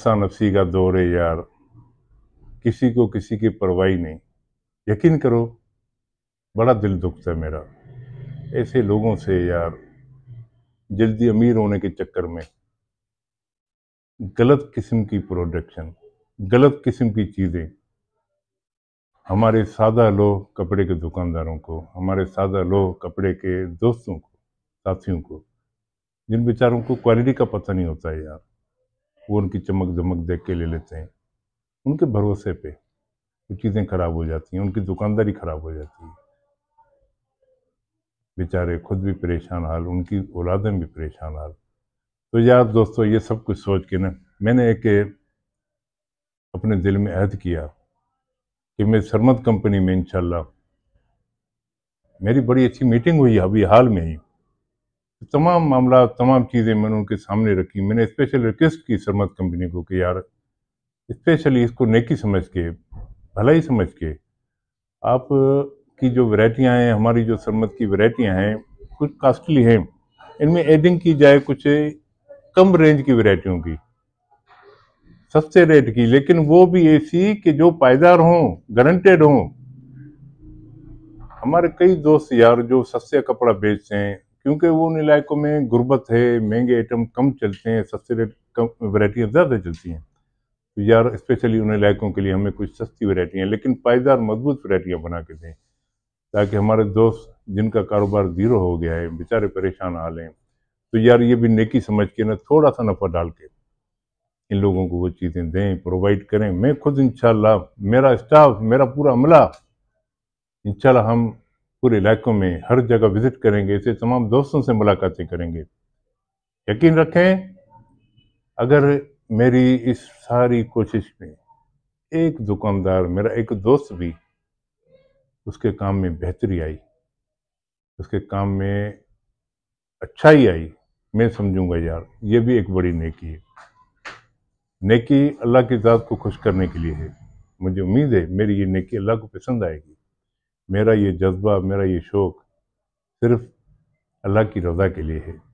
सा नफसी का दौर है यार किसी को किसी की परवाही नहीं यकीन करो बड़ा दिल दुखता है मेरा ऐसे लोगों से यार जल्दी अमीर होने के चक्कर में गलत किस्म की प्रोडक्शन गलत किस्म की चीज़ें हमारे सादा लोग कपड़े के दुकानदारों को हमारे सादा लोग कपड़े के दोस्तों को साथियों को जिन बेचारों को क्वालिटी का पता नहीं होता है यार वो उनकी चमक दमक देख के ले लेते हैं उनके भरोसे पे वो चीज़ें खराब हो जाती हैं उनकी दुकानदारी खराब हो जाती है बेचारे खुद भी परेशान हाल उनकी औलादें भी परेशान हाल तो यार दोस्तों ये सब कुछ सोच के ना मैंने एक अपने दिल में अहद किया कि मैं सरमद कंपनी में इंशाल्लाह मेरी बड़ी अच्छी मीटिंग हुई अभी हाल में ही तमाम मामला तमाम चीज़ें मैंने उनके सामने रखी मैंने स्पेशल रिक्वेस्ट की सरमत कंपनी को कि यार स्पेशली इसको नेकी समझ के भलाई समझ के आप की जो वैरायटियाँ हैं हमारी जो सरमत की वैरायटियाँ हैं कुछ कास्टली हैं इनमें एडिंग की जाए कुछ कम रेंज की वैरायटियों की सस्ते रेट की लेकिन वो भी ऐसी कि जो पायदार हों गारंटेड हों हमारे कई दोस्त यार जो सस्ते कपड़ा बेचते हैं क्योंकि वो उन इलाकों में गुर्बत है महंगे आइटम कम चलते हैं सस्ते रेट कम वैरायटियाँ ज़्यादा चलती हैं तो यार स्पेशली उन इलाकों के लिए हमें कुछ सस्ती वैरायटियाँ लेकिन पायदार मजबूत वरायटियाँ बना के दें ताकि हमारे दोस्त जिनका कारोबार ज़ीरो हो गया है बेचारे परेशान हाल हैं तो यार ये भी नेकी समझ के ना थोड़ा सा नफ़ा डाल के इन लोगों को वो चीज़ें दें प्रोवाइड करें मैं खुद इन मेरा स्टाफ मेरा पूरा अमला इन हम पूरे इलाकों में हर जगह विजिट करेंगे इसे तमाम दोस्तों से मुलाकातें करेंगे यकीन रखें अगर मेरी इस सारी कोशिश में एक दुकानदार मेरा एक दोस्त भी उसके काम में बेहतरी आई उसके काम में अच्छाई आई मैं समझूंगा यार ये भी एक बड़ी नेकी है नेकी अल्लाह की ज़ात को खुश करने के लिए है मुझे उम्मीद है मेरी ये नेकी अल्लाह को पसंद आएगी मेरा ये जज्बा मेरा ये शौक़ सिर्फ़ अल्लाह की रज़ा के लिए है